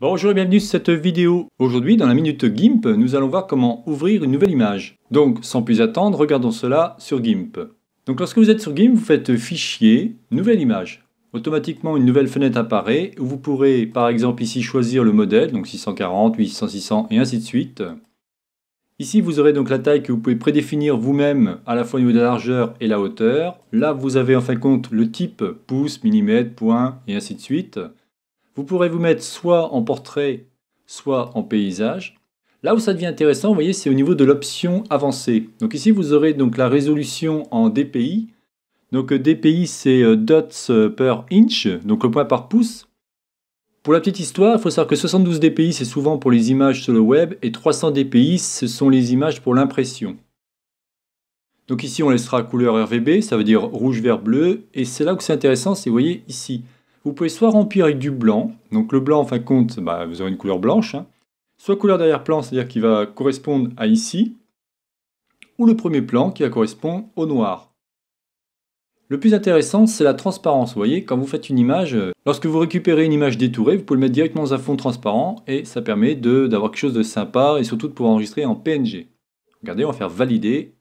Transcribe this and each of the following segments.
Bonjour et bienvenue sur cette vidéo. Aujourd'hui, dans la Minute GIMP, nous allons voir comment ouvrir une nouvelle image. Donc, sans plus attendre, regardons cela sur GIMP. Donc, lorsque vous êtes sur GIMP, vous faites Fichier, Nouvelle image. Automatiquement, une nouvelle fenêtre apparaît où vous pourrez, par exemple, ici choisir le modèle, donc 640, 800, 600 et ainsi de suite. Ici, vous aurez donc la taille que vous pouvez prédéfinir vous-même à la fois au niveau de la largeur et la hauteur. Là, vous avez en fin de compte le type, pouce, millimètre, point et ainsi de suite. Vous pourrez vous mettre soit en portrait, soit en paysage. Là où ça devient intéressant, vous voyez, c'est au niveau de l'option avancée. Donc ici, vous aurez donc la résolution en DPI. Donc euh, DPI, c'est euh, dots euh, per inch, donc le point par pouce. Pour la petite histoire, il faut savoir que 72 dpi, c'est souvent pour les images sur le web, et 300 dpi, ce sont les images pour l'impression. Donc ici, on laissera couleur RVB, ça veut dire rouge, vert, bleu, et c'est là où c'est intéressant, c'est, vous voyez, ici. Vous pouvez soit remplir avec du blanc, donc le blanc en fin de compte, bah, vous aurez une couleur blanche, hein. soit couleur d'arrière-plan, c'est-à-dire qui va correspondre à ici, ou le premier plan qui va correspondre au noir. Le plus intéressant, c'est la transparence. Vous voyez, quand vous faites une image, euh, lorsque vous récupérez une image détourée, vous pouvez le mettre directement dans un fond transparent et ça permet d'avoir quelque chose de sympa et surtout de pouvoir enregistrer en PNG. Regardez, on va faire valider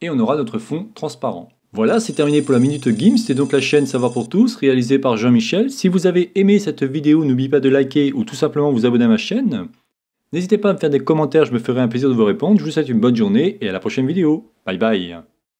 et on aura notre fond transparent. Voilà, c'est terminé pour la Minute Gims, c'était donc la chaîne Savoir pour tous, réalisée par Jean-Michel. Si vous avez aimé cette vidéo, n'oubliez pas de liker ou tout simplement vous abonner à ma chaîne. N'hésitez pas à me faire des commentaires, je me ferai un plaisir de vous répondre. Je vous souhaite une bonne journée et à la prochaine vidéo. Bye bye